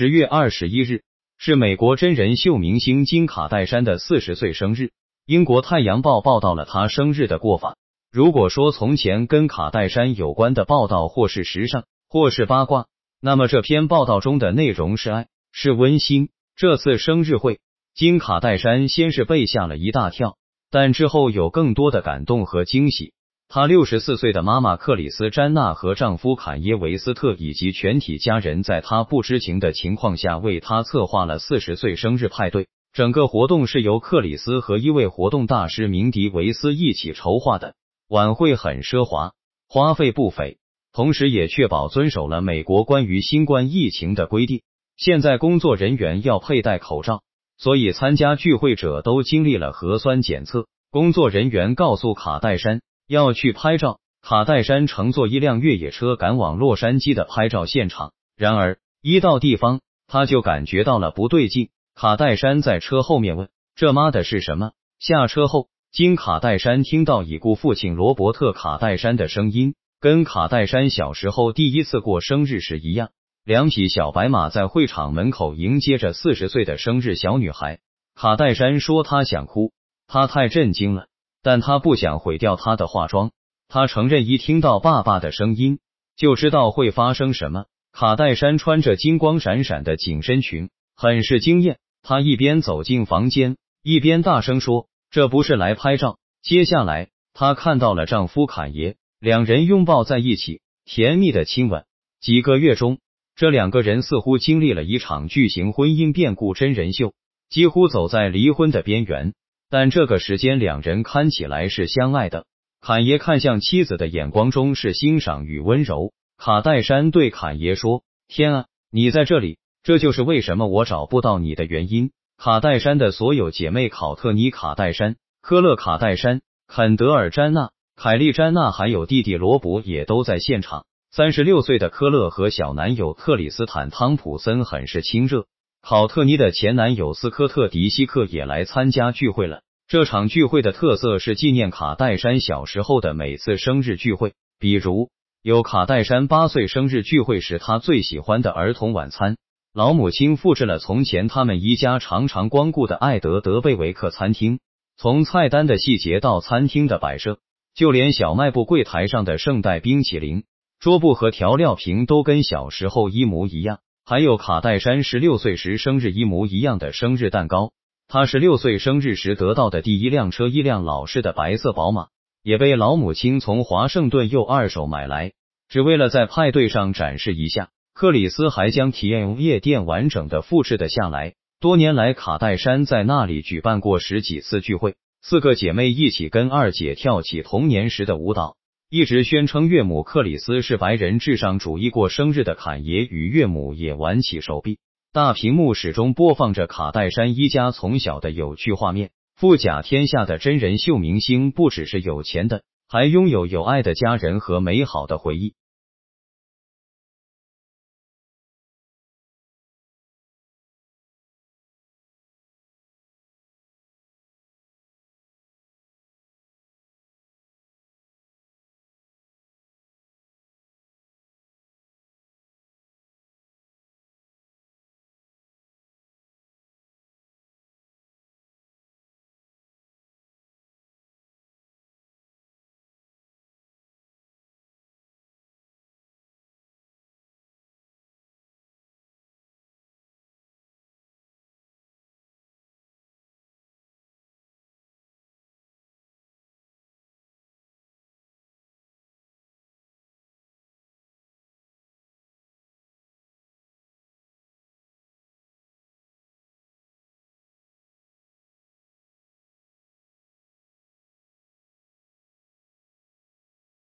十月二十一日是美国真人秀明星金卡戴珊的四十岁生日。英国《太阳报》报道了她生日的过法。如果说从前跟卡戴珊有关的报道或是时尚，或是八卦，那么这篇报道中的内容是爱，是温馨。这次生日会，金卡戴珊先是被吓了一大跳，但之后有更多的感动和惊喜。她六十四岁的妈妈克里斯·詹娜和丈夫坎耶·维斯特以及全体家人，在她不知情的情况下，为她策划了四十岁生日派对。整个活动是由克里斯和一位活动大师明迪·维斯一起筹划的。晚会很奢华，花费不菲，同时也确保遵守了美国关于新冠疫情的规定。现在工作人员要佩戴口罩，所以参加聚会者都经历了核酸检测。工作人员告诉卡戴珊。要去拍照，卡戴珊乘坐一辆越野车赶往洛杉矶的拍照现场。然而，一到地方，他就感觉到了不对劲。卡戴珊在车后面问：“这妈的是什么？”下车后，经卡戴珊听到已故父亲罗伯特卡戴珊的声音，跟卡戴珊小时候第一次过生日时一样。两匹小白马在会场门口迎接着四十岁的生日小女孩。卡戴珊说：“她想哭，她太震惊了。”但他不想毁掉她的化妆。他承认，一听到爸爸的声音，就知道会发生什么。卡戴珊穿着金光闪闪的紧身裙，很是惊艳。她一边走进房间，一边大声说：“这不是来拍照。”接下来，她看到了丈夫侃爷，两人拥抱在一起，甜蜜的亲吻。几个月中，这两个人似乎经历了一场巨型婚姻变故，真人秀几乎走在离婚的边缘。但这个时间，两人看起来是相爱的。坎爷看向妻子的眼光中是欣赏与温柔。卡戴珊对坎爷说：“天啊，你在这里，这就是为什么我找不到你的原因。”卡戴珊的所有姐妹考特尼、卡戴珊、科勒、卡戴珊、肯德尔、詹娜、凯莉、詹娜，还有弟弟罗伯也都在现场。三十六岁的科勒和小男友克里斯坦·汤普森很是亲热。考特尼的前男友斯科特·迪西克也来参加聚会了。这场聚会的特色是纪念卡戴珊小时候的每次生日聚会，比如有卡戴珊八岁生日聚会时她最喜欢的儿童晚餐。老母亲复制了从前他们一家常常光顾的艾德·德贝维克餐厅，从菜单的细节到餐厅的摆设，就连小卖部柜台上的圣代冰淇淋、桌布和调料瓶都跟小时候一模一样。还有卡戴珊十六岁时生日一模一样的生日蛋糕，他十六岁生日时得到的第一辆车，一辆老式的白色宝马，也被老母亲从华盛顿又二手买来，只为了在派对上展示一下。克里斯还将体验夜店完整的复制的下来。多年来，卡戴珊在那里举办过十几次聚会，四个姐妹一起跟二姐跳起童年时的舞蹈。一直宣称岳母克里斯是白人至上主义过生日的坎爷与岳母也挽起手臂，大屏幕始终播放着卡戴珊一家从小的有趣画面。富甲天下的真人秀明星，不只是有钱的，还拥有有爱的家人和美好的回忆。